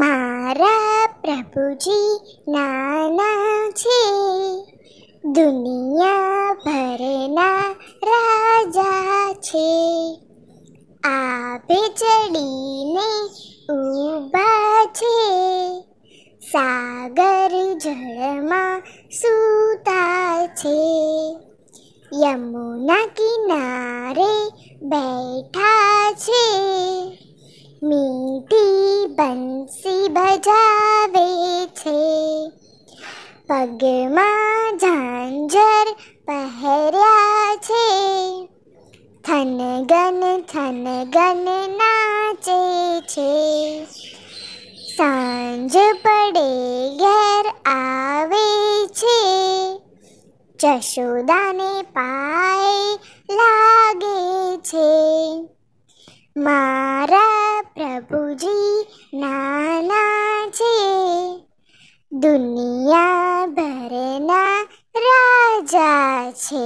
મારા પ્રભુજી નાના છે દુનિયાભરના રાજા છે આવે ચડીને ઊભા છે સાગર જળમાં સૂતા છે યમુના કિનારે બેઠા છે બંસી ભજાવે છે પગમાં ઝાંઝર પહેર્યા છે થનગન થનગન નાચે છે સાંજ પડે ઘેર આવે છે જશોદાને પાય લાગે છે મારા પ્રભુજી નાના છે દુનિયા ભરના રાજા છે